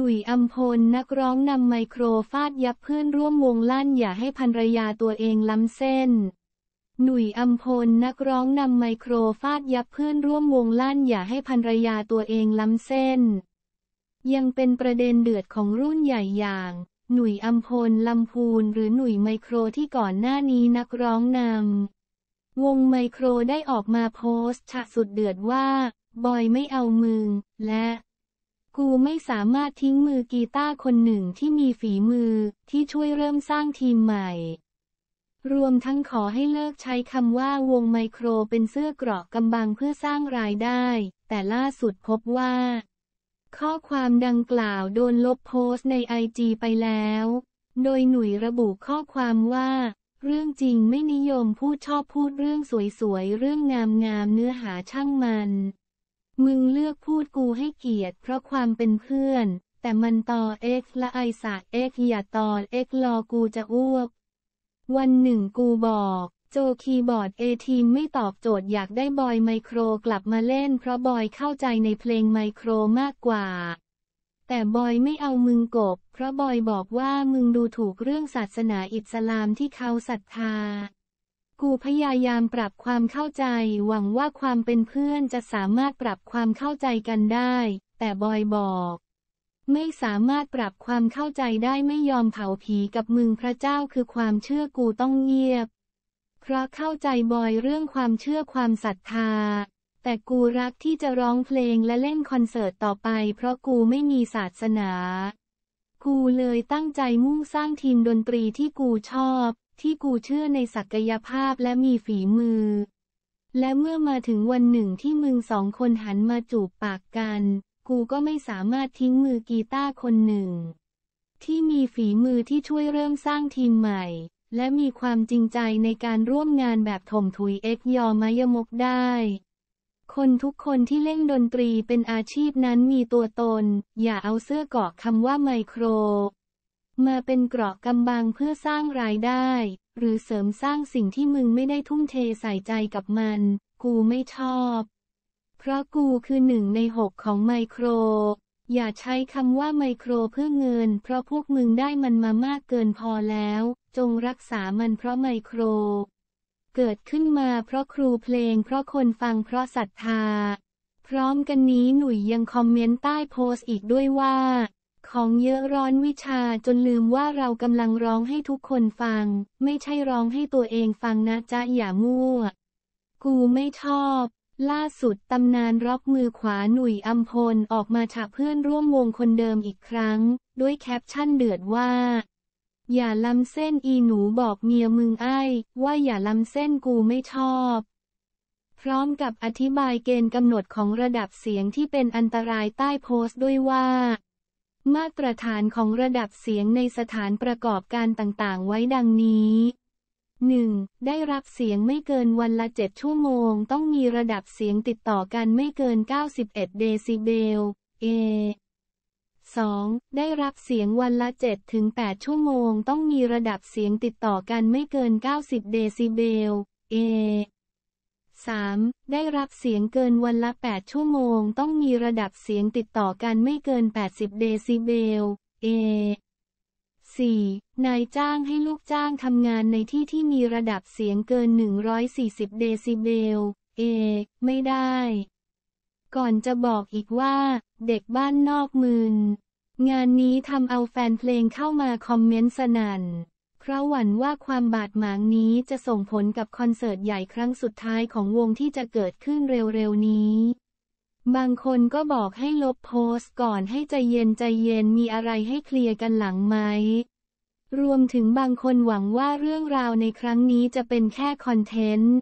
หนุ่ยอัมพลนักร้องนำไมโครฟาดยับเพื่อนร่วมวงลั่นอย่าให้ภรรยาตัวเองล้ำเส้น หนุ่ยอัมพลนักร้องนำไมโครฟาดยับเพื่อนร่วมวงลั่นอย่าให้ภรรยาตัวเองล้ำเส้น ยังเป็นประเด็นเดือดของรุ่นใหญ่อย่าง หนุ่ยอัมพลลำพูนหรือหนุ่ยไมโครที่ก่อนหน้านี้นักร้องนำวงไมโครได้ออกมาโพสต์ฉะสุดเดือดว่าบอยไม่เอา มึงและกูไม่สามารถทิ้งมือกีตาร์คนหนึ่งที่มีฝีมือ ที่ช่วยเริ่มสร้างทีมใหม่ รวมทั้งขอให้เลิกใช้คำว่าวงไมโครเป็นเสื้อเกราะกำบังเพื่อสร้างรายได้ แต่ล่าสุดพบว่า ข้อความดังกล่าวโดนลบโพสต์ในไอจีไปแล้ว โดยหน่วยระบุข้อความว่า เรื่องจริงไม่นิยมพูดชอบพูดเรื่องสวยๆเรื่องงามๆเนื้อหาช่างมันมึงเลือกพูดกูให้เกียรติเพราะความเป็นเพื่อน แต่มันต่อเอ็กและไอสะเอ็กอย่าต่อเอ็กรอกูจะอ้วก วันหนึ่งกูบอก โจคีย์บอร์ดเอทีมไม่ตอบโจทย์อยากได้บอยไมโครกลับมาเล่นเพราะบอยเข้าใจในเพลงไมโครมากกว่า แต่บอยไม่เอามึงกบ เพราะบอยบอกว่ามึงดูถูกเรื่องศาสนาอิสลามที่เขาศรัทธากูพยายามปรับความเข้าใจหวังว่าความเป็นเพื่อนจะสามารถปรับความเข้าใจกันได้แต่บอยบอก ไม่สามารถปรับความเข้าใจได้ไม่ยอมเผาผีกับมึงพระเจ้าคือความเชื่อกูต้องเงียบเพราะเข้าใจบอยเรื่องความเชื่อความศรัทธาแต่กูรักที่จะร้องเพลงและเล่นคอนเสิร์ตต่อไปเพราะกูไม่มีศาสนา กูเลยตั้งใจมุ่งสร้างทีมดนตรีที่กูชอบที่กูเชื่อในศักยภาพและมีฝีมือ และเมื่อมาถึงวันหนึ่งที่มึงสองคนหันมาจูบปากกัน กูก็ไม่สามารถทิ้งมือกีตาร์คนหนึ่ง ที่มีฝีมือที่ช่วยเริ่มสร้างทีมใหม่ และมีความจริงใจในการร่วมงานแบบถมถุยเอ็กยอมายมกได้ คนทุกคนที่เล่นดนตรีเป็นอาชีพนั้นมีตัวตน อย่าเอาเสื้อเกาะคำว่าไมโครมาเป็นเกราะกำบังเพื่อสร้างรายได้ หรือเสริมสร้างสิ่งที่มึงไม่ได้ทุ่มเทใส่ใจกับมัน กูไม่ชอบ เพราะกูคือหนึ่งในหกของไมโคร อย่าใช้คำว่าไมโครเพื่อเงิน เพราะพวกมึงได้มันมามากเกินพอแล้ว จงรักษามันเพราะไมโคร เกิดขึ้นมาเพราะครูเพลงเพราะคนฟังเพราะศรัทธา พร้อมกันนี้หนุ่ยยังคอมเมนต์ใต้โพสต์อีกด้วยว่าของเยอะร้อนวิชาจนลืมว่าเรากำลังร้องให้ทุกคนฟัง ไม่ใช่ร้องให้ตัวเองฟังนะจ๊ะอย่ามั่ว กูไม่ชอบ ล่าสุดตำนานร็อกมือขวาหนุ่ยอัมพลออกมาฉะเพื่อนร่วมวงคนเดิมอีกครั้ง ด้วยแคปชั่นเดือดว่า อย่าล้ำเส้นอีหนูบอกเมียมึงไอ้ ว่าอย่าล้ำเส้นกูไม่ชอบ พร้อมกับอธิบายเกณฑ์กำหนดของระดับเสียงที่เป็นอันตรายใต้โพสต์ด้วยว่ามาตรฐานของระดับเสียงในสถานประกอบการต่างๆ ไว้ดังนี้ 1. ได้รับเสียงไม่เกินวันละ 7 ชั่วโมง ต้องมีระดับเสียงติดต่อกันไม่เกิน 91 เดซิเบล A 2. ได้รับเสียงวันละ7-8ถึงชั่วโมง ต้องมีระดับเสียงติดต่อกันไม่เกิน 90 เดซิเบล A 3. ได้รับเสียงเกินวันละ 8 ชั่วโมงต้องมีระดับเสียงติดต่อกันไม่เกิน80เดซิเบล A 4. นายจ้างให้ลูกจ้างทำงานในที่ที่มีระดับเสียงเกิน140เดซิเบล A ไม่ได้ ก่อนจะบอกอีกว่า เด็กบ้านนอกมืนงานนี้ทำเอาแฟนเพลงเข้ามาคอมเมนต์สนั่นราะหวั่นว่าความบาดหมางนี้จะส่งผลกับคอนเสิร์ตใหญ่ครั้งสุดท้ายของวงที่จะเกิดขึ้นเร็วๆนี้ บางคนก็บอกให้ลบโพสต์ก่อนให้ใจเย็นใจเย็นมีอะไรให้เคลียร์กันหลังไหม รวมถึงบางคนหวังว่าเรื่องราวในครั้งนี้จะเป็นแค่คอนเทนต์